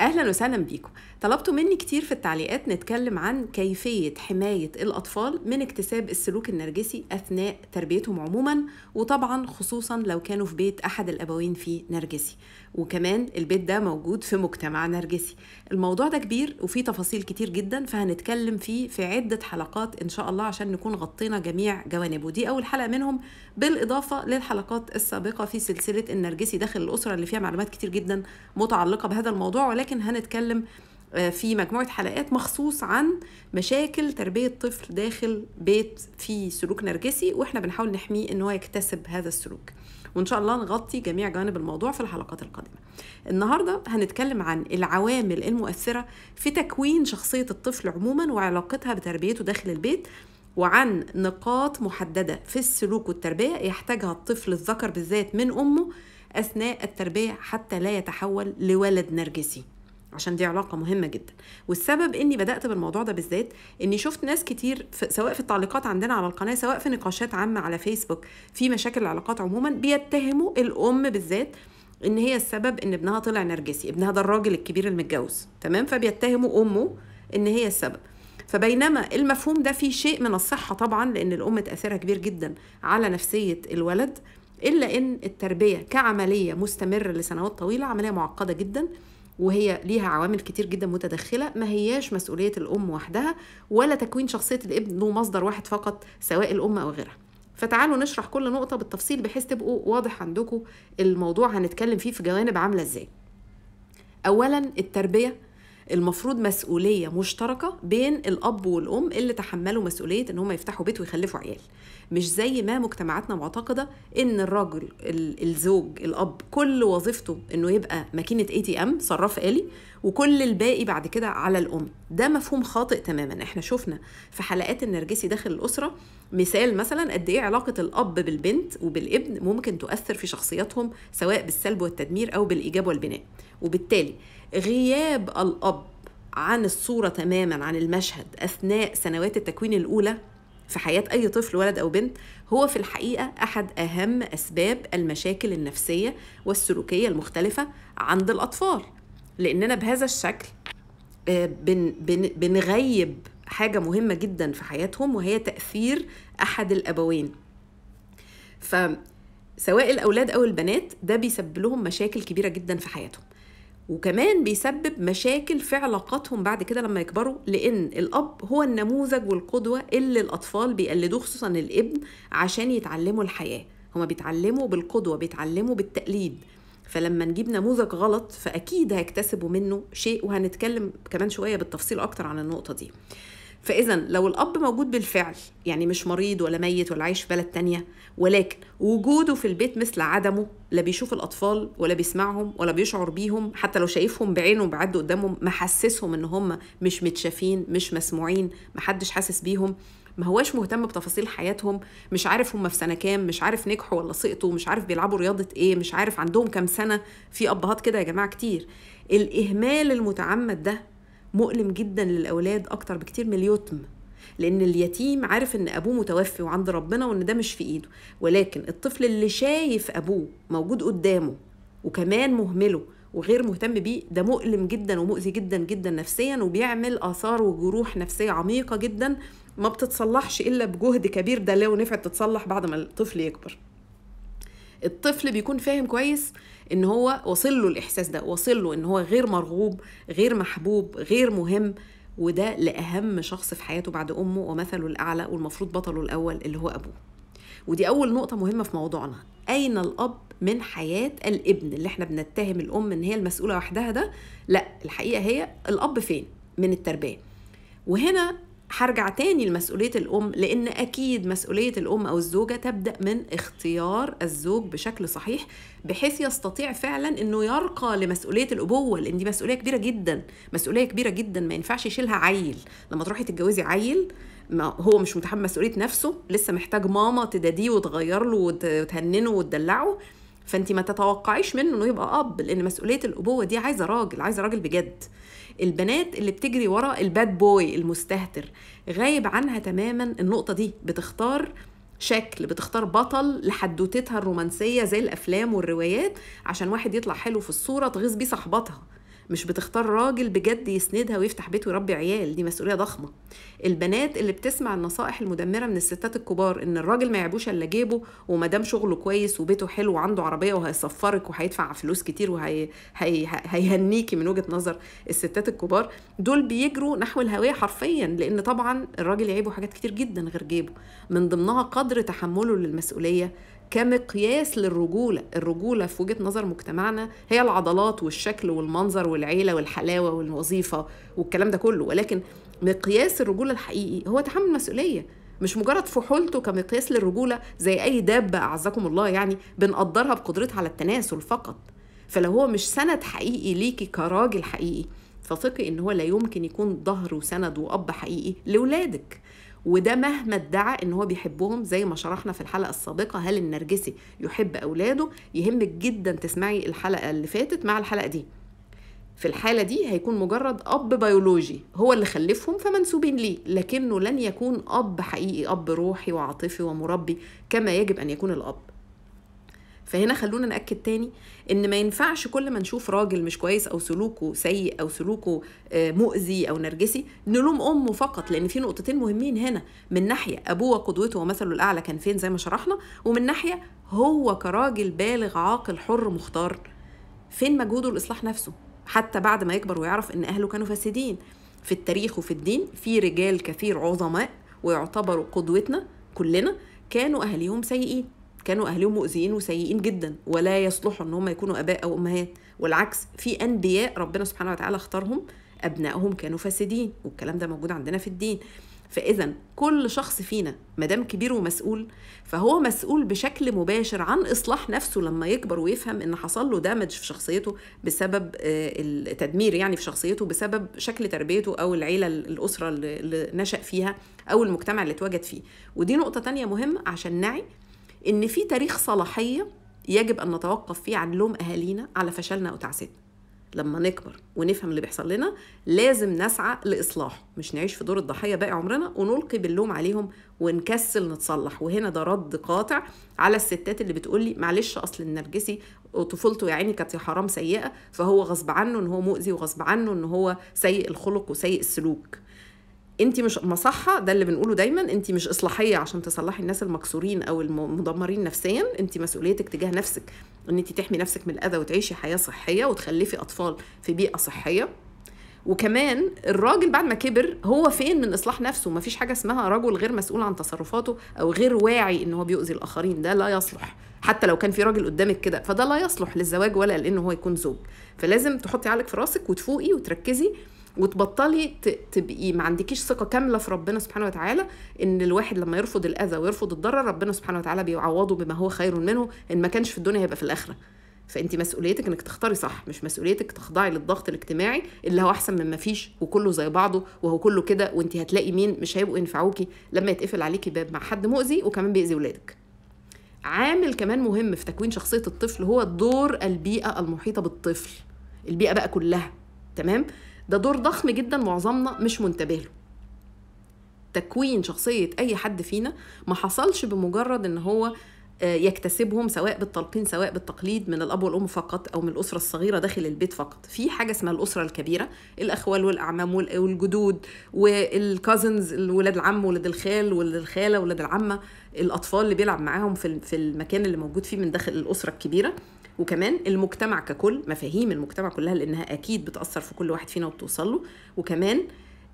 اهلا وسهلا بيكم طلبتوا مني كتير في التعليقات نتكلم عن كيفيه حمايه الاطفال من اكتساب السلوك النرجسي اثناء تربيتهم عموما وطبعا خصوصا لو كانوا في بيت احد الابوين فيه نرجسي وكمان البيت ده موجود في مجتمع نرجسي الموضوع ده كبير وفيه تفاصيل كتير جدا فهنتكلم فيه في عده حلقات ان شاء الله عشان نكون غطينا جميع جوانبه دي اول حلقه منهم بالاضافه للحلقات السابقه في سلسله النرجسي داخل الاسره اللي فيها معلومات كتير جدا متعلقه بهذا الموضوع ولكن ولكن هنتكلم آه، في مجموعة حلقات مخصوص عن مشاكل تربية طفل داخل بيت في سلوك نرجسي واحنا بنحاول نحميه ان هو يكتسب هذا السلوك وان شاء الله نغطي جميع جوانب الموضوع في الحلقات القادمة النهاردة هنتكلم عن العوامل المؤثرة في تكوين شخصية الطفل عموما وعلاقتها بتربيته داخل البيت وعن نقاط محددة في السلوك والتربية يحتاجها الطفل الذكر بالذات من أمه أثناء التربية حتى لا يتحول لولد نرجسي عشان دي علاقه مهمه جدا والسبب اني بدات بالموضوع ده بالذات اني شفت ناس كتير في سواء في التعليقات عندنا على القناه سواء في نقاشات عامه على فيسبوك في مشاكل العلاقات عموما بيتهموا الام بالذات ان هي السبب ان ابنها طلع نرجسي ابنها ده الراجل الكبير المتجوز تمام فبيتهموا امه ان هي السبب فبينما المفهوم ده فيه شيء من الصحه طبعا لان الام تاثيرها كبير جدا على نفسيه الولد الا ان التربيه كعمليه مستمره لسنوات طويله عمليه معقده جدا وهي ليها عوامل كتير جدا متدخلة ما هياش مسؤولية الأم وحدها ولا تكوين شخصية الابن له مصدر واحد فقط سواء الأم أو غيرها فتعالوا نشرح كل نقطة بالتفصيل بحيث تبقوا واضح عندكم الموضوع هنتكلم فيه في جوانب عاملة ازاي أولا التربية المفروض مسؤوليه مشتركه بين الاب والام اللي تحملوا مسؤوليه ان هم يفتحوا بيت ويخلفوا عيال مش زي ما مجتمعاتنا معتقده ان الرجل الزوج الاب كل وظيفته انه يبقى ماكينه اي تي ام صراف الي وكل الباقي بعد كده على الام ده مفهوم خاطئ تماما احنا شفنا في حلقات النرجسي داخل الاسره مثال مثلا قد ايه علاقه الاب بالبنت وبالابن ممكن تؤثر في شخصياتهم سواء بالسلب والتدمير او بالايجاب والبناء وبالتالي غياب الاب عن الصوره تماما عن المشهد اثناء سنوات التكوين الاولى في حياه اي طفل ولد او بنت هو في الحقيقه احد اهم اسباب المشاكل النفسيه والسلوكيه المختلفه عند الاطفال لاننا بهذا الشكل آه، بنغيب حاجه مهمه جدا في حياتهم وهي تاثير احد الابوين ف سواء الاولاد او البنات ده بيسبب لهم مشاكل كبيره جدا في حياتهم وكمان بيسبب مشاكل في علاقاتهم بعد كده لما يكبروا لان الاب هو النموذج والقدوه اللي الاطفال بيقلدوه خصوصا الابن عشان يتعلموا الحياه هما بيتعلموا بالقدوه بيتعلموا بالتقليد فلما نجيب نموذج غلط فاكيد هيكتسبوا منه شيء وهنتكلم كمان شويه بالتفصيل اكتر عن النقطه دي فاذا لو الاب موجود بالفعل يعني مش مريض ولا ميت ولا عايش في بلد تانية ولكن وجوده في البيت مثل عدمه لا بيشوف الاطفال ولا بيسمعهم ولا بيشعر بيهم حتى لو شايفهم بعينه بعدوا قدامهم محسسهم ان هم مش متشافين مش مسموعين محدش حاسس بيهم ما هواش مهتم بتفاصيل حياتهم مش عارف هم في سنه كام مش عارف نجحوا ولا سقطوا مش عارف بيلعبوا رياضه ايه مش عارف عندهم كام سنه في ابهات كده يا جماعه كتير الاهمال المتعمد ده مؤلم جدا للاولاد اكتر بكتير من اليتم لان اليتيم عارف ان ابوه متوفي وعند ربنا وان ده مش في ايده ولكن الطفل اللي شايف ابوه موجود قدامه وكمان مهمله وغير مهتم بيه ده مؤلم جدا ومؤذي جدا جدا نفسيا وبيعمل اثار وجروح نفسيه عميقه جدا ما بتتصلحش الا بجهد كبير ده لو نفعت تتصلح بعد ما الطفل يكبر الطفل بيكون فاهم كويس ان هو وصل له الاحساس ده وصل له ان هو غير مرغوب غير محبوب غير مهم وده لاهم شخص في حياته بعد امه ومثله الاعلى والمفروض بطله الاول اللي هو ابوه ودي اول نقطه مهمه في موضوعنا اين الاب من حياه الابن اللي احنا بنتهم الام ان هي المسؤوله وحدها ده لا الحقيقه هي الاب فين من التربيه وهنا هرجع تاني لمسؤولية الأم لأن أكيد مسؤولية الأم أو الزوجة تبدأ من اختيار الزوج بشكل صحيح بحيث يستطيع فعلا أنه يرقى لمسؤولية الأبوة لأن دي مسؤولية كبيرة جدا مسؤولية كبيرة جدا ما ينفعش يشيلها عيل لما تروحي تتجوزي عيل ما هو مش متحمل مسؤولية نفسه لسه محتاج ماما تداديه وتغير له وتهننه وتدلعه فانت ما تتوقعيش منه انه يبقى اب لان مسؤوليه الابوه دي عايزه راجل عايزه راجل بجد البنات اللي بتجري ورا الباد بوي المستهتر غايب عنها تماما النقطه دي بتختار شكل بتختار بطل لحدوتتها الرومانسيه زي الافلام والروايات عشان واحد يطلع حلو في الصوره تغيظ بيه صاحبتها مش بتختار راجل بجد يسندها ويفتح بيت ويربي عيال دي مسؤوليه ضخمه البنات اللي بتسمع النصائح المدمره من الستات الكبار ان الراجل ما يعبوش الا جيبه وما دام شغله كويس وبيته حلو وعنده عربيه وهيسفرك وهيدفع فلوس كتير وهيهنيكي من وجهه نظر الستات الكبار دول بيجروا نحو الهويه حرفيا لان طبعا الراجل يعيبه حاجات كتير جدا غير جيبه من ضمنها قدر تحمله للمسؤوليه كمقياس للرجوله الرجوله في وجهه نظر مجتمعنا هي العضلات والشكل والمنظر والعيله والحلاوه والوظيفه والكلام ده كله ولكن مقياس الرجوله الحقيقي هو تحمل مسؤولية مش مجرد فحولته كمقياس للرجوله زي اي دابه اعزكم الله يعني بنقدرها بقدرتها على التناسل فقط فلو هو مش سند حقيقي ليكي كراجل حقيقي فثقي ان هو لا يمكن يكون ظهر وسند واب حقيقي لاولادك وده مهما ادعى ان هو بيحبهم زي ما شرحنا في الحلقه السابقه هل النرجسي يحب اولاده يهمك جدا تسمعي الحلقه اللي فاتت مع الحلقه دي في الحالة دي هيكون مجرد أب بيولوجي هو اللي خلفهم فمنسوبين ليه لكنه لن يكون أب حقيقي أب روحي وعاطفي ومربي كما يجب أن يكون الأب فهنا خلونا ناكد تاني ان ما ينفعش كل ما نشوف راجل مش كويس او سلوكه سيء او سلوكه آه، مؤذي او نرجسي نلوم امه فقط لان في نقطتين مهمين هنا من ناحيه ابوه قدوته ومثله الاعلى كان فين زي ما شرحنا ومن ناحيه هو كراجل بالغ عاقل حر مختار فين مجهوده لاصلاح نفسه حتى بعد ما يكبر ويعرف ان اهله كانوا فاسدين في التاريخ وفي الدين في رجال كثير عظماء ويعتبروا قدوتنا كلنا كانوا اهاليهم سيئين كانوا اهلهم مؤذيين وسيئين جدا ولا يصلحوا ان هم يكونوا اباء او امهات والعكس في انبياء ربنا سبحانه وتعالى اختارهم ابنائهم كانوا فاسدين والكلام ده موجود عندنا في الدين فاذا كل شخص فينا ما دام كبير ومسؤول فهو مسؤول بشكل مباشر عن اصلاح نفسه لما يكبر ويفهم ان حصل له دامج في شخصيته بسبب آه، التدمير يعني في شخصيته بسبب شكل تربيته او العيله الاسره اللي نشا فيها او المجتمع اللي اتوجد فيه ودي نقطه تانية مهمه عشان نعي إن في تاريخ صلاحية يجب أن نتوقف فيه عن لوم أهالينا على فشلنا أو لما نكبر ونفهم اللي بيحصل لنا لازم نسعى لاصلاحه مش نعيش في دور الضحية باقي عمرنا ونلقي باللوم عليهم ونكسل نتصلح وهنا ده رد قاطع على الستات اللي بتقولي معلش أصل النرجسي طفولته يا عيني كانت حرام سيئة فهو غصب عنه إن هو مؤذي وغصب عنه إن هو سيء الخلق وسيء السلوك انت مش مصحه ده اللي بنقوله دايما انت مش اصلاحيه عشان تصلحي الناس المكسورين او المدمرين نفسيا انت مسؤوليتك تجاه نفسك ان انت تحمي نفسك من الاذى وتعيشي حياه صحيه وتخلفي اطفال في بيئه صحيه وكمان الراجل بعد ما كبر هو فين من اصلاح نفسه مفيش حاجه اسمها رجل غير مسؤول عن تصرفاته او غير واعي ان هو بيؤذي الاخرين ده لا يصلح حتى لو كان في راجل قدامك كده فده لا يصلح للزواج ولا لانه هو يكون زوج فلازم تحطي عقلك في راسك وتفوقي وتركزي وتبطلي تبقي ما عندكيش ثقه كامله في ربنا سبحانه وتعالى ان الواحد لما يرفض الاذى ويرفض الضرر ربنا سبحانه وتعالى بيعوضه بما هو خير منه ان ما كانش في الدنيا هيبقى في الاخره فانت مسؤوليتك انك تختاري صح مش مسؤوليتك تخضعي للضغط الاجتماعي اللي هو احسن من ما فيش وكله زي بعضه وهو كله كده وانت هتلاقي مين مش هيبقوا ينفعوكي لما يتقفل عليكي باب مع حد مؤذي وكمان بيأذي ولادك عامل كمان مهم في تكوين شخصيه الطفل هو دور البيئه المحيطه بالطفل البيئه بقى كلها تمام ده دور ضخم جدا معظمنا مش منتبه له تكوين شخصية أي حد فينا ما حصلش بمجرد إن هو آه، يكتسبهم سواء بالتلقين سواء بالتقليد من الاب والام فقط او من الاسره الصغيره داخل البيت فقط في حاجه اسمها الاسره الكبيره الاخوال والاعمام والجدود والكازنز ولاد العم ولاد الخال ولاد الخاله ولاد العمه الاطفال اللي بيلعب معاهم في في المكان اللي موجود فيه من داخل الاسره الكبيره وكمان المجتمع ككل مفاهيم المجتمع كلها لانها اكيد بتاثر في كل واحد فينا وبتوصل له وكمان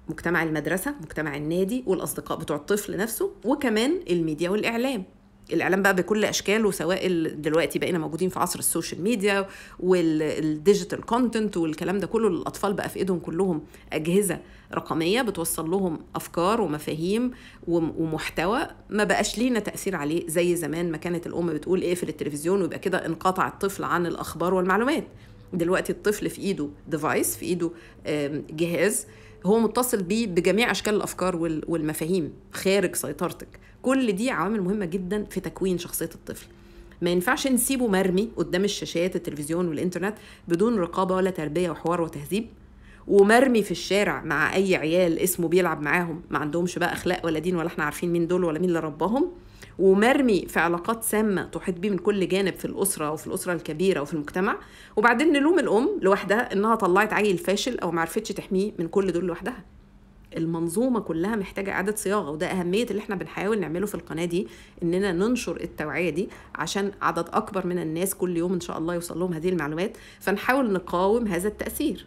مجتمع المدرسه مجتمع النادي والاصدقاء بتوع الطفل نفسه وكمان الميديا والاعلام الاعلام بقى بكل اشكاله سواء دلوقتي بقينا موجودين في عصر السوشيال ميديا والديجيتال كونتنت والكلام ده كله الاطفال بقى في ايدهم كلهم اجهزه رقميه بتوصل لهم افكار ومفاهيم ومحتوى ما بقاش لينا تاثير عليه زي زمان ما كانت الام بتقول اقفل التلفزيون ويبقى كده انقطع الطفل عن الاخبار والمعلومات دلوقتي الطفل في ايده ديفايس في ايده جهاز هو متصل بيه بجميع اشكال الافكار والمفاهيم خارج سيطرتك كل دي عوامل مهمه جدا في تكوين شخصيه الطفل ما ينفعش نسيبه مرمي قدام الشاشات التلفزيون والانترنت بدون رقابه ولا تربيه وحوار وتهذيب ومرمي في الشارع مع اي عيال اسمه بيلعب معاهم ما عندهمش بقى اخلاق ولا دين ولا احنا عارفين مين دول ولا مين اللي رباهم ومرمي في علاقات سامة تحيط بيه من كل جانب في الأسرة وفي الأسرة الكبيرة وفي المجتمع وبعدين نلوم الأم لوحدها إنها طلعت عيل فاشل أو معرفتش تحميه من كل دول لوحدها المنظومه كلها محتاجه اعاده صياغه وده اهميه اللي احنا بنحاول نعمله في القناه دي اننا ننشر التوعيه دي عشان عدد اكبر من الناس كل يوم ان شاء الله يوصل لهم هذه المعلومات فنحاول نقاوم هذا التاثير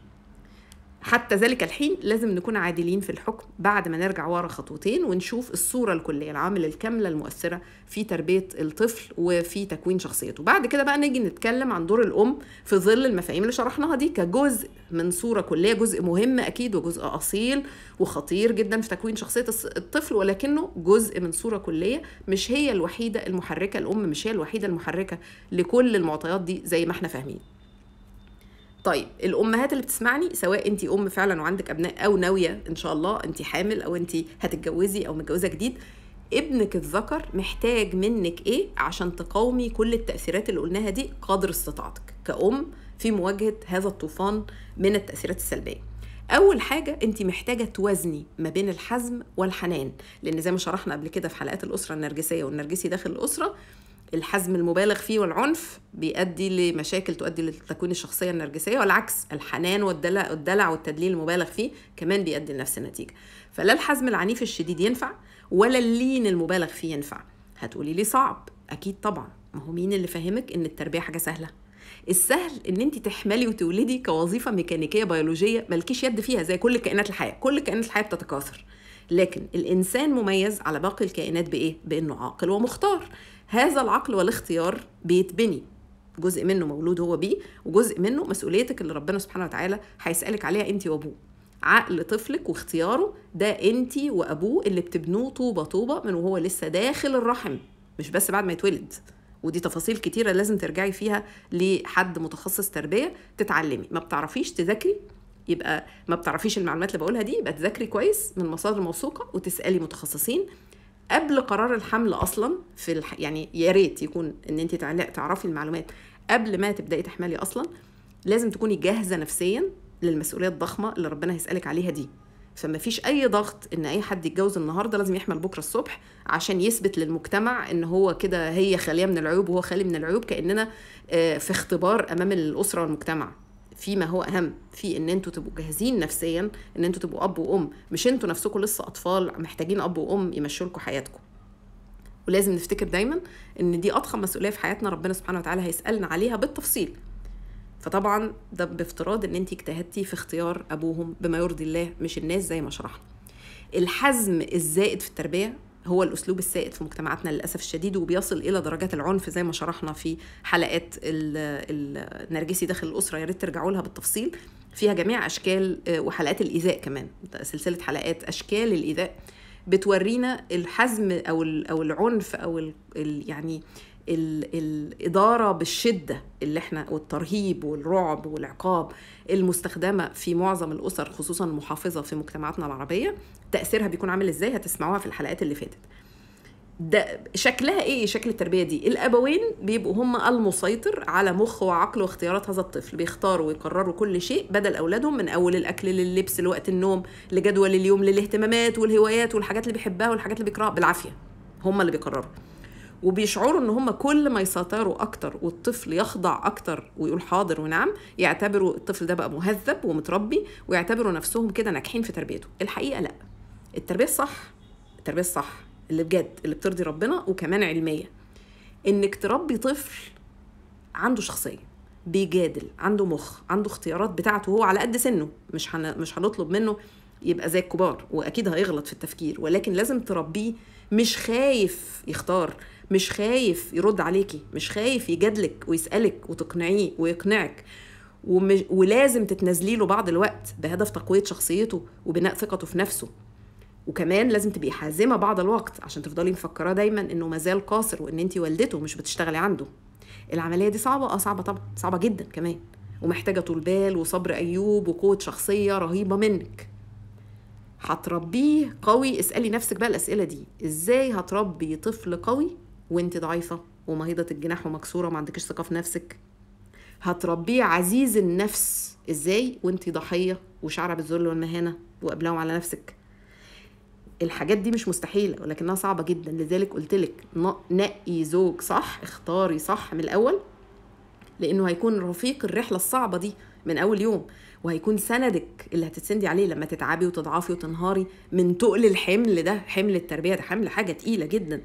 حتى ذلك الحين لازم نكون عادلين في الحكم بعد ما نرجع ورا خطوتين ونشوف الصورة الكلية العوامل الكاملة المؤثرة في تربية الطفل وفي تكوين شخصيته بعد كده بقى نيجي نتكلم عن دور الأم في ظل المفاهيم اللي شرحناها دي كجزء من صورة كلية جزء مهم أكيد وجزء أصيل وخطير جدا في تكوين شخصية الطفل ولكنه جزء من صورة كلية مش هي الوحيدة المحركة الأم مش هي الوحيدة المحركة لكل المعطيات دي زي ما احنا فاهمين طيب الامهات اللي بتسمعني سواء انت ام فعلا وعندك ابناء او ناويه ان شاء الله انت حامل او انت هتتجوزي او متجوزه جديد ابنك الذكر محتاج منك ايه عشان تقاومي كل التاثيرات اللي قلناها دي قدر استطاعتك كأم في مواجهه هذا الطوفان من التاثيرات السلبيه اول حاجه انت محتاجه توازني ما بين الحزم والحنان لان زي ما شرحنا قبل كده في حلقات الاسره النرجسيه والنرجسي داخل الاسره الحزم المبالغ فيه والعنف بيؤدي لمشاكل تؤدي لتكوين الشخصية النرجسية والعكس الحنان والدلع, والدلع والتدليل المبالغ فيه كمان بيؤدي لنفس النتيجة فلا الحزم العنيف الشديد ينفع ولا اللين المبالغ فيه ينفع هتقولي لي صعب أكيد طبعا ما هو مين اللي فاهمك إن التربية حاجة سهلة السهل ان انت تحملي وتولدي كوظيفه ميكانيكيه بيولوجيه مالكيش يد فيها زي كل كائنات الحياه كل كائنات الحياه بتتكاثر لكن الانسان مميز على باقي الكائنات بايه بانه عاقل ومختار هذا العقل والاختيار بيتبني جزء منه مولود هو بيه وجزء منه مسؤوليتك اللي ربنا سبحانه وتعالى هيسألك عليها انت وابوه عقل طفلك واختياره ده انت وابوه اللي بتبنوه طوبة طوبة من وهو لسه داخل الرحم مش بس بعد ما يتولد ودي تفاصيل كتيرة لازم ترجعي فيها لحد متخصص تربية تتعلمي ما بتعرفيش تذاكري يبقى ما بتعرفيش المعلومات اللي بقولها دي يبقى تذاكري كويس من مصادر موثوقة وتسألي متخصصين قبل قرار الحمل اصلا في الح... يعني يا ريت يكون ان انت تعرفي المعلومات قبل ما تبداي تحملي اصلا لازم تكوني جاهزه نفسيا للمسؤوليه الضخمه اللي ربنا هيسالك عليها دي فما فيش اي ضغط ان اي حد يتجوز النهارده لازم يحمل بكره الصبح عشان يثبت للمجتمع ان هو كده هي خاليه من العيوب وهو خالي من العيوب كاننا آه، في اختبار امام الاسره والمجتمع فيما هو اهم في ان انتوا تبقوا جاهزين نفسيا ان انتوا تبقوا اب وام مش انتوا نفسكم لسه اطفال محتاجين اب وام يمشوا لكم حياتكم ولازم نفتكر دايما ان دي اضخم مسؤوليه في حياتنا ربنا سبحانه وتعالى هيسالنا عليها بالتفصيل فطبعا ده بافتراض ان انت اجتهدتي في اختيار ابوهم بما يرضي الله مش الناس زي ما شرحنا الحزم الزائد في التربيه هو الاسلوب السائد في مجتمعاتنا للاسف الشديد وبيصل الى درجات العنف زي ما شرحنا في حلقات النرجسي داخل الاسره يا ريت ترجعوا لها بالتفصيل فيها جميع اشكال آه، وحلقات الايذاء كمان سلسله حلقات اشكال الايذاء بتورينا الحزم او او العنف او يعني الإدارة بالشدة اللي احنا والترهيب والرعب والعقاب المستخدمة في معظم الأسر خصوصا المحافظة في مجتمعاتنا العربية تأثيرها بيكون عامل إزاي هتسمعوها في الحلقات اللي فاتت ده شكلها ايه شكل التربيه دي الابوين بيبقوا هم المسيطر على مخ وعقل واختيارات هذا الطفل بيختاروا ويقرروا كل شيء بدل اولادهم من اول الاكل لللبس لوقت النوم لجدول اليوم للاهتمامات والهوايات والحاجات اللي بيحبها والحاجات اللي بيكرهها بالعافيه هم اللي بيقرروا وبيشعروا ان هم كل ما يسيطروا اكتر والطفل يخضع اكتر ويقول حاضر ونعم يعتبروا الطفل ده بقى مهذب ومتربي ويعتبروا نفسهم كده ناجحين في تربيته الحقيقه لا التربيه الصح التربيه الصح اللي بجد اللي بترضي ربنا وكمان علميه انك تربي طفل عنده شخصيه بيجادل عنده مخ عنده اختيارات بتاعته هو على قد سنه مش هن... مش هنطلب منه يبقى زي الكبار واكيد هيغلط في التفكير ولكن لازم تربيه مش خايف يختار مش خايف يرد عليكي مش خايف يجادلك ويسالك وتقنعيه ويقنعك ومش ولازم تتنازلي له بعض الوقت بهدف تقويه شخصيته وبناء ثقته في نفسه وكمان لازم تبقي حازمه بعض الوقت عشان تفضلي مفكراه دايما انه مازال قاصر وان انت والدته مش بتشتغلي عنده العمليه دي صعبه اه صعبه طبعا صعبه جدا كمان ومحتاجه طول بال وصبر ايوب وقوه شخصيه رهيبه منك هتربيه قوي اسالي نفسك بقى الاسئله دي ازاي هتربي طفل قوي وانت ضعيفه ومهيضه الجناح ومكسوره وما عندكش ثقه في نفسك هتربيه عزيز النفس ازاي وانت ضحيه وشعره بالذل والمهانه وقبلهم على نفسك الحاجات دي مش مستحيله ولكنها صعبه جدا لذلك قلت لك نقي زوج صح اختاري صح من الاول لانه هيكون رفيق الرحله الصعبه دي من اول يوم وهيكون سندك اللي هتتسندي عليه لما تتعبي وتضعفي وتنهاري من تقل الحمل ده حمل التربيه ده حمل حاجه تقيله جدا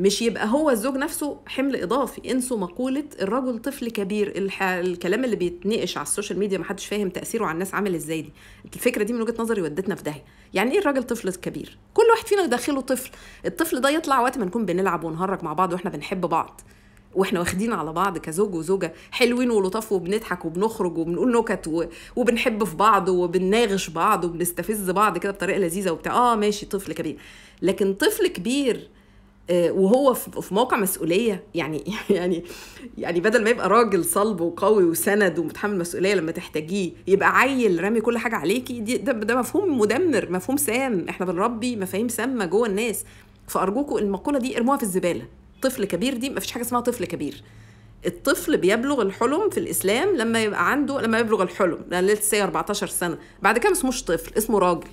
مش يبقى هو الزوج نفسه حمل اضافي انسوا مقوله الرجل طفل كبير الح... الكلام اللي بيتنقش على السوشيال ميديا ما حدش فاهم تاثيره على الناس عامل ازاي دي الفكره دي من وجهه نظري ودتنا في داهيه يعني ايه الراجل طفل كبير كل واحد فينا داخله طفل الطفل ده يطلع وقت ما نكون بنلعب ونهرج مع بعض واحنا بنحب بعض واحنا واخدين على بعض كزوج وزوجه حلوين ولطاف وبنضحك وبنخرج وبنقول نكت و... وبنحب في بعض وبنناغش بعض وبنستفز بعض كده بطريقه لذيذه وبتاع اه ماشي طفل كبير لكن طفل كبير آه، وهو في موقع مسؤوليه يعني يعني يعني بدل ما يبقى راجل صلب وقوي وسند ومتحمل مسؤوليه لما تحتاجيه يبقى عيل رامي كل حاجه عليكي دي ده, ده مفهوم مدمر مفهوم سام احنا بنربي مفاهيم سامه جوه الناس فارجوكم المقوله دي ارموها في الزباله طفل كبير دي مفيش حاجه اسمها طفل كبير الطفل بيبلغ الحلم في الاسلام لما يبقى عنده لما يبلغ الحلم لسه يعني 14 سنه بعد كده ما اسموش طفل اسمه راجل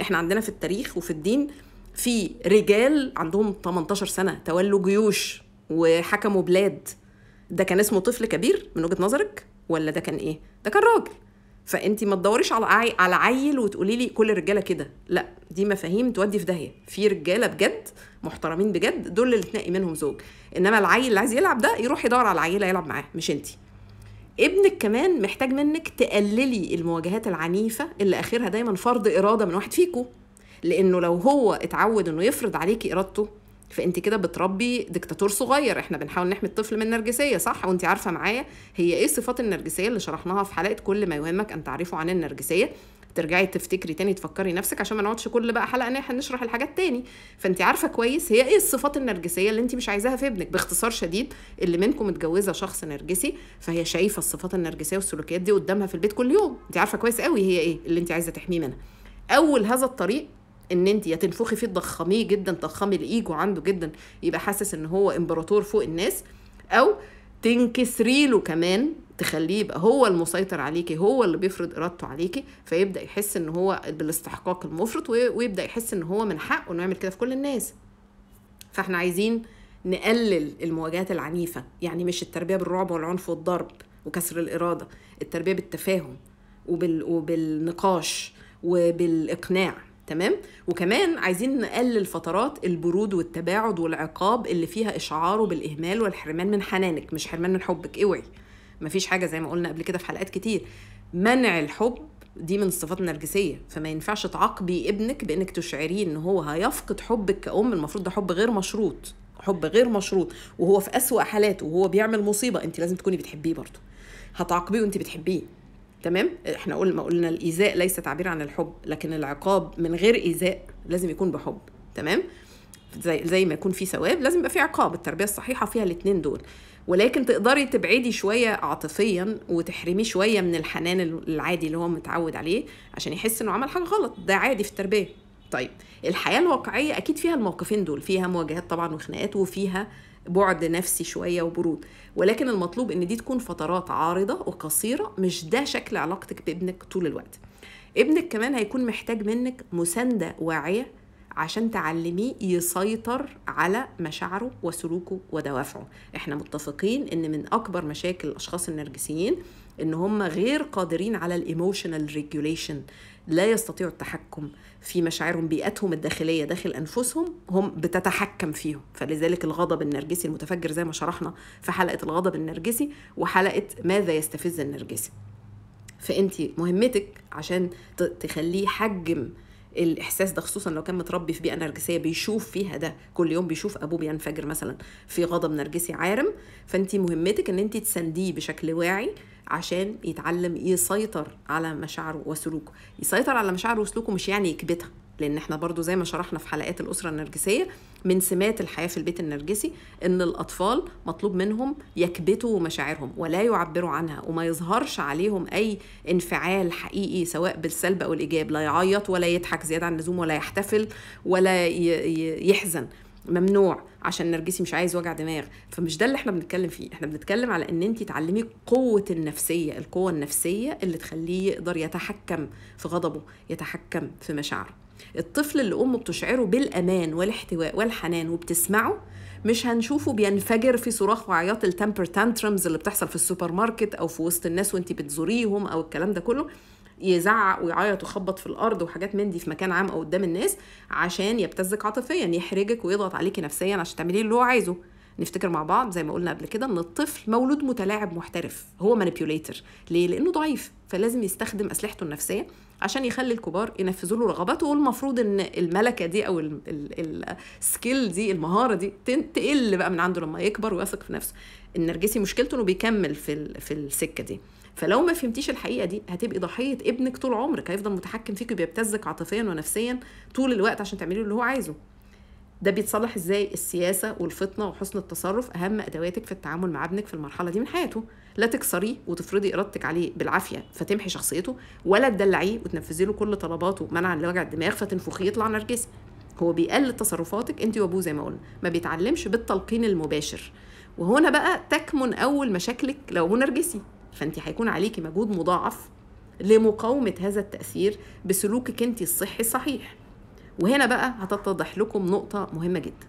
احنا عندنا في التاريخ وفي الدين في رجال عندهم 18 سنه تولوا جيوش وحكموا بلاد ده كان اسمه طفل كبير من وجهه نظرك ولا ده كان ايه ده كان راجل فانت ما تدوريش على عي... على عيل وتقولي لي كل الرجاله كده لا دي مفاهيم تودي في داهيه في رجاله بجد محترمين بجد دول اللي تنقي منهم زوج انما العيل اللي عايز يلعب ده يروح يدور على عيله يلعب معاه مش انت ابنك كمان محتاج منك تقللي المواجهات العنيفه اللي اخرها دايما فرض اراده من واحد فيكم لانه لو هو اتعود انه يفرض عليكي ارادته فانت كده بتربي دكتاتور صغير احنا بنحاول نحمي الطفل من النرجسيه صح وانت عارفه معايا هي ايه صفات النرجسيه اللي شرحناها في حلقه كل ما يهمك ان تعرفه عن النرجسيه ترجعي تفتكري تاني تفكري نفسك عشان ما نقعدش كل بقى حلقه احنا نشرح الحاجات تاني فانت عارفه كويس هي ايه الصفات النرجسيه اللي انت مش عايزاها في ابنك باختصار شديد اللي منكم متجوزه شخص نرجسي فهي شايفه الصفات النرجسيه والسلوكيات دي قدامها في البيت كل يوم انت عارفه كويس قوي هي ايه اللي انت عايزه تحميه منها اول هذا الطريق ان انت يا تنفخي فيه تضخميه جدا تضخمي الايجو عنده جدا يبقى حاسس ان هو امبراطور فوق الناس او تنكسري له كمان تخليه يبقى هو المسيطر عليكي هو اللي بيفرض ارادته عليكي فيبدا يحس ان هو بالاستحقاق المفرط ويبدا يحس ان هو من حقه انه يعمل كده في كل الناس فاحنا عايزين نقلل المواجهات العنيفه يعني مش التربيه بالرعب والعنف والضرب وكسر الاراده التربيه بالتفاهم وبال... وبالنقاش وبالاقناع تمام وكمان عايزين نقلل فترات البرود والتباعد والعقاب اللي فيها اشعاره بالاهمال والحرمان من حنانك مش حرمان من حبك اوعي مفيش حاجه زي ما قلنا قبل كده في حلقات كتير منع الحب دي من الصفات النرجسيه فما ينفعش تعاقبي ابنك بانك تشعريه ان هو هيفقد حبك كأم المفروض ده حب غير مشروط حب غير مشروط وهو في أسوأ حالاته وهو بيعمل مصيبه انت لازم تكوني بتحبيه برضه هتعاقبيه وانت بتحبيه تمام احنا قلنا ما قلنا الايذاء ليس تعبير عن الحب لكن العقاب من غير ايذاء لازم يكون بحب تمام زي زي ما يكون في ثواب لازم يبقى في عقاب التربيه الصحيحه فيها الاثنين دول ولكن تقدري تبعدي شويه عاطفيا وتحرميه شويه من الحنان العادي اللي هو متعود عليه عشان يحس انه عمل حاجه غلط ده عادي في التربيه طيب الحياه الواقعيه اكيد فيها الموقفين دول فيها مواجهات طبعا وخناقات وفيها بعد نفسي شويه وبرود ولكن المطلوب ان دي تكون فترات عارضه وقصيره مش ده شكل علاقتك بابنك طول الوقت ابنك كمان هيكون محتاج منك مسانده واعيه عشان تعلميه يسيطر على مشاعره وسلوكه ودوافعه احنا متفقين ان من اكبر مشاكل الاشخاص النرجسيين ان هم غير قادرين على الايموشنال ريجوليشن لا يستطيعوا التحكم في مشاعرهم بيئتهم الداخلية داخل أنفسهم هم بتتحكم فيهم فلذلك الغضب النرجسي المتفجر زي ما شرحنا في حلقة الغضب النرجسي وحلقة ماذا يستفز النرجسي فأنت مهمتك عشان تخليه حجم الاحساس ده خصوصا لو كان متربي في بيئه نرجسيه بيشوف فيها ده كل يوم بيشوف ابوه بينفجر مثلا في غضب نرجسي عارم فانت مهمتك ان انت تسانديه بشكل واعي عشان يتعلم يسيطر على مشاعره وسلوكه يسيطر على مشاعره وسلوكه مش يعني يكبتها لان احنا برضو زي ما شرحنا في حلقات الاسره النرجسيه من سمات الحياه في البيت النرجسي ان الاطفال مطلوب منهم يكبتوا مشاعرهم ولا يعبروا عنها وما يظهرش عليهم اي انفعال حقيقي سواء بالسلب او الايجاب لا يعيط ولا يضحك زياده عن اللزوم ولا يحتفل ولا يحزن ممنوع عشان نرجسي مش عايز وجع دماغ فمش ده اللي احنا بنتكلم فيه احنا بنتكلم على ان انت تعلمي قوه النفسيه القوه النفسيه اللي تخليه يقدر يتحكم في غضبه يتحكم في مشاعره الطفل اللي امه بتشعره بالامان والاحتواء والحنان وبتسمعه مش هنشوفه بينفجر في صراخ وعياط التمبر تانترمز اللي بتحصل في السوبر ماركت او في وسط الناس وانت بتزوريهم او الكلام ده كله يزعق ويعيط ويخبط في الارض وحاجات من دي في مكان عام او قدام الناس عشان يبتزك عاطفيا يحرجك ويضغط عليكي نفسيا عشان تعملي اللي هو عايزه نفتكر مع بعض زي ما قلنا قبل كده ان الطفل مولود متلاعب محترف هو مانيبيوليتر ليه لانه ضعيف فلازم يستخدم اسلحته النفسيه عشان يخلي الكبار ينفذوا له رغباته والمفروض ان الملكه دي او السكيل دي المهاره دي تقل بقى من عنده لما يكبر ويثق في نفسه النرجسي مشكلته انه بيكمل في في السكه دي فلو ما فهمتيش الحقيقه دي هتبقي ضحيه ابنك طول عمرك هيفضل متحكم فيك وبيبتزك عاطفيا ونفسيا طول الوقت عشان تعملي اللي هو عايزه ده بيتصلح ازاي السياسه والفطنه وحسن التصرف اهم ادواتك في التعامل مع ابنك في المرحله دي من حياته لا تكسريه وتفرضي ارادتك عليه بالعافيه فتمحي شخصيته ولا تدلعيه وتنفذي له كل طلباته منعا لوجع الدماغ فتنفخيه يطلع نرجسي هو بيقلل تصرفاتك انت وابوه زي ما قلنا ما بيتعلمش بالتلقين المباشر وهنا بقى تكمن اول مشاكلك لو ابوه نرجسي فانت هيكون عليكي مجهود مضاعف لمقاومه هذا التاثير بسلوكك انت الصحي الصحيح وهنا بقى هتتضح لكم نقطه مهمه جدا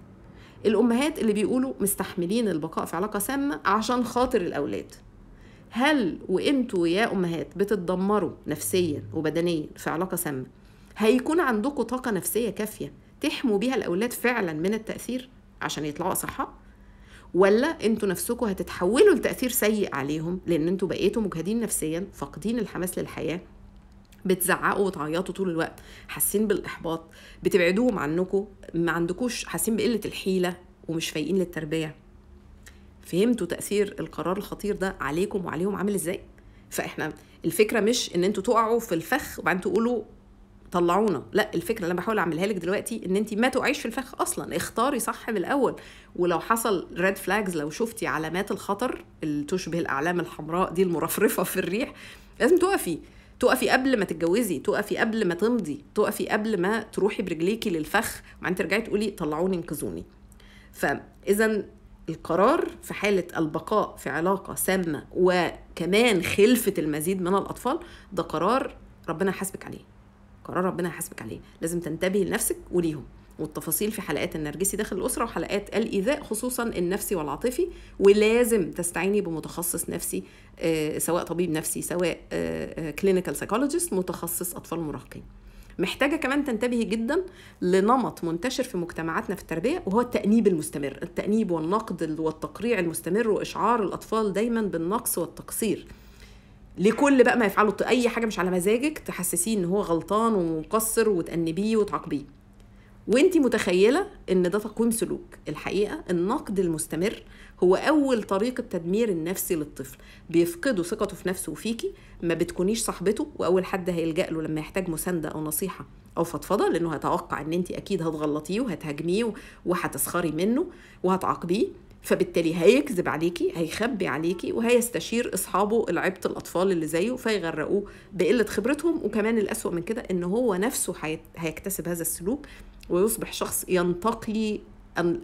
الامهات اللي بيقولوا مستحملين البقاء في علاقه سامه عشان خاطر الاولاد هل وانتوا يا امهات بتتدمروا نفسيا وبدنيا في علاقه سامه هيكون عندكم طاقه نفسيه كافيه تحموا بيها الاولاد فعلا من التاثير عشان يطلعوا اصحاء ولا انتوا نفسكم هتتحولوا لتاثير سيء عليهم لان انتوا بقيتوا مجهدين نفسيا فاقدين الحماس للحياه بتزعقوا وتعيطوا طول الوقت حاسين بالاحباط بتبعدوهم عنكم ما عندكوش حاسين بقله الحيله ومش فايقين للتربيه فهمتوا تاثير القرار الخطير ده عليكم وعليهم عامل ازاي فاحنا الفكره مش ان انتوا تقعوا في الفخ وبعدين تقولوا طلعونا لا الفكره اللي انا بحاول اعملها لك دلوقتي ان انت ما تقعيش في الفخ اصلا اختاري صح من الاول ولو حصل ريد فلاجز لو شفتي علامات الخطر اللي تشبه الاعلام الحمراء دي المرفرفه في الريح لازم تقفي تقفي قبل ما تتجوزي تقفي قبل ما تمضي تقفي قبل ما تروحي برجليكي للفخ وبعدين ترجعي تقولي طلعوني انقذوني فاذا القرار في حالة البقاء في علاقة سامة وكمان خلفة المزيد من الأطفال ده قرار ربنا حاسبك عليه قرار ربنا حاسبك عليه لازم تنتبهي لنفسك وليهم والتفاصيل في حلقات النرجسي داخل الأسرة وحلقات الإيذاء خصوصا النفسي والعاطفي ولازم تستعيني بمتخصص نفسي آه، سواء طبيب نفسي سواء كلينيكال آه، سايكولوجيست آه، متخصص أطفال مراهقين محتاجه كمان تنتبهي جدا لنمط منتشر في مجتمعاتنا في التربيه وهو التانيب المستمر التانيب والنقد والتقريع المستمر واشعار الاطفال دايما بالنقص والتقصير لكل بقى ما يفعله اي حاجه مش على مزاجك تحسسيه ان هو غلطان ومقصر وتانبيه وتعاقبيه وانت متخيله ان ده تقويم سلوك الحقيقه النقد المستمر هو اول طريقه تدمير النفسي للطفل بيفقده ثقته في نفسه وفيكي ما بتكونيش صاحبته واول حد هيلجا له لما يحتاج مسانده او نصيحه او فضفضه لانه هيتوقع ان انت اكيد هتغلطيه وهتهاجميه وهتسخري منه وهتعاقبيه فبالتالي هيكذب عليكي هيخبي عليكي وهيستشير اصحابه العبط الاطفال اللي زيه فيغرقوه بقله خبرتهم وكمان الاسوا من كده ان هو نفسه هيكتسب هذا السلوك ويصبح شخص ينتقي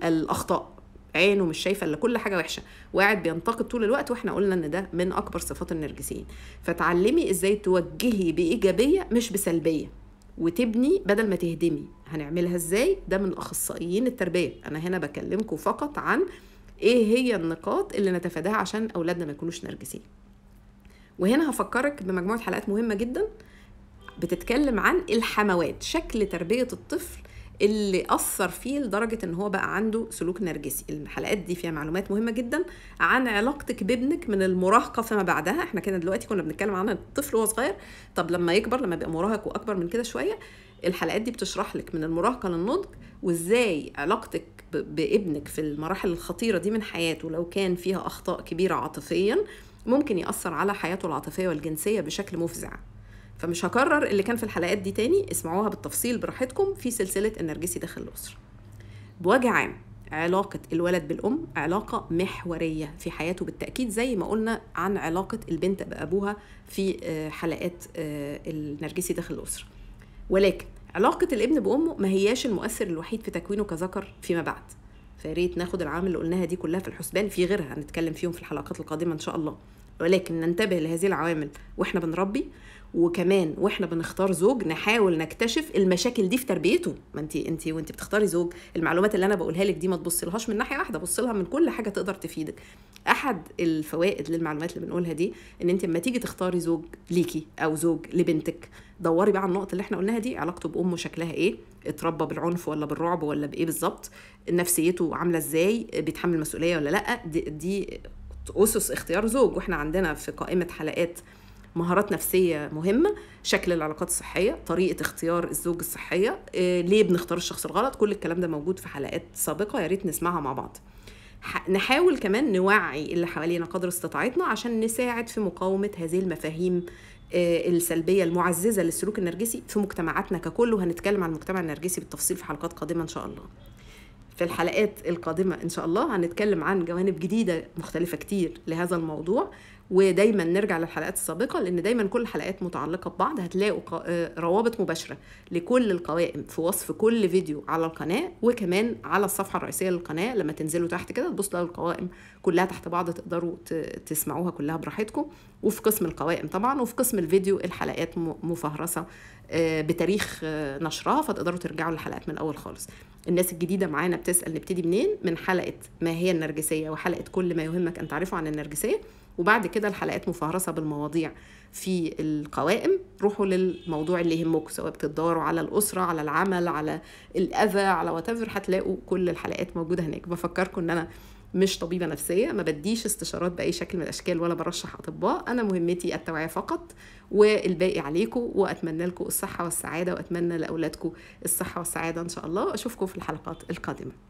الاخطاء عينه مش شايفه الا كل حاجه وحشه وقاعد بينتقد طول الوقت واحنا قلنا ان ده من اكبر صفات النرجسيين فتعلمي ازاي توجهي بايجابيه مش بسلبيه وتبني بدل ما تهدمي هنعملها ازاي ده من اخصائيين التربيه انا هنا بكلمكم فقط عن ايه هي النقاط اللي نتفاداها عشان اولادنا ما يكونوش نرجسيين وهنا هفكرك بمجموعه حلقات مهمه جدا بتتكلم عن الحموات شكل تربيه الطفل اللي اثر فيه لدرجه ان هو بقى عنده سلوك نرجسي الحلقات دي فيها معلومات مهمه جدا عن علاقتك بابنك من المراهقه فيما بعدها احنا كنا دلوقتي كنا بنتكلم عن الطفل وهو صغير طب لما يكبر لما يبقى مراهق واكبر من كده شويه الحلقات دي بتشرح لك من المراهقه للنضج وازاي علاقتك بابنك في المراحل الخطيره دي من حياته لو كان فيها اخطاء كبيره عاطفيا ممكن ياثر على حياته العاطفيه والجنسيه بشكل مفزع فمش هكرر اللي كان في الحلقات دي تاني اسمعوها بالتفصيل براحتكم في سلسلة النرجسي داخل الأسرة بوجه عام علاقة الولد بالأم علاقة محورية في حياته بالتأكيد زي ما قلنا عن علاقة البنت بأبوها في آه، حلقات آه، النرجسي داخل الأسرة ولكن علاقة الابن بأمه ما هياش المؤثر الوحيد في تكوينه كذكر فيما بعد فياريت ناخد العوامل اللي قلناها دي كلها في الحسبان في غيرها هنتكلم فيهم في الحلقات القادمة إن شاء الله ولكن ننتبه لهذه العوامل واحنا بنربي وكمان واحنا بنختار زوج نحاول نكتشف المشاكل دي في تربيته ما انت انت وانت بتختاري زوج المعلومات اللي انا بقولها لك دي ما تبصلهاش من ناحيه واحده بص لها من كل حاجه تقدر تفيدك احد الفوائد للمعلومات اللي بنقولها دي ان انت لما تيجي تختاري زوج ليكي او زوج لبنتك دوري بقى على النقط اللي احنا قلناها دي علاقته بامه شكلها ايه اتربى بالعنف ولا بالرعب ولا بايه بالظبط نفسيته عامله ازاي بيتحمل مسؤوليه ولا لا دي, دي اسس اختيار زوج واحنا عندنا في قائمه حلقات مهارات نفسيه مهمه شكل العلاقات الصحيه طريقه اختيار الزوج الصحيه آه، ليه بنختار الشخص الغلط كل الكلام ده موجود في حلقات سابقه يا ريت نسمعها مع بعض نحاول كمان نوعي اللي حوالينا قدر استطاعتنا عشان نساعد في مقاومه هذه المفاهيم آه، السلبيه المعززه للسلوك النرجسي في مجتمعاتنا ككل وهنتكلم عن المجتمع النرجسي بالتفصيل في حلقات قادمه ان شاء الله في الحلقات القادمه ان شاء الله هنتكلم عن جوانب جديده مختلفه كتير لهذا الموضوع ودايما نرجع للحلقات السابقه لان دايما كل الحلقات متعلقه ببعض هتلاقوا آه، روابط مباشره لكل القوائم في وصف كل فيديو على القناه وكمان على الصفحه الرئيسيه للقناه لما تنزلوا تحت كده تبصوا تلاقوا القوائم كلها تحت بعض تقدروا تسمعوها كلها براحتكم وفي قسم القوائم طبعا وفي قسم الفيديو الحلقات مفهرسه آه، بتاريخ آه، نشرها فتقدروا ترجعوا للحلقات من الاول خالص الناس الجديده معانا بتسال نبتدي منين من حلقه ما هي النرجسيه وحلقه كل ما يهمك ان تعرفه عن النرجسيه وبعد كده الحلقات مفهرسه بالمواضيع في القوائم روحوا للموضوع اللي يهمكم سواء بتدوروا على الاسره على العمل على الاذى على واتفر هتلاقوا كل الحلقات موجوده هناك بفكركم ان انا مش طبيبه نفسيه ما بديش استشارات باي شكل من الاشكال ولا برشح اطباء انا مهمتي التوعيه فقط والباقي عليكم واتمنى لكم الصحه والسعاده واتمنى لاولادكم الصحه والسعاده ان شاء الله اشوفكم في الحلقات القادمه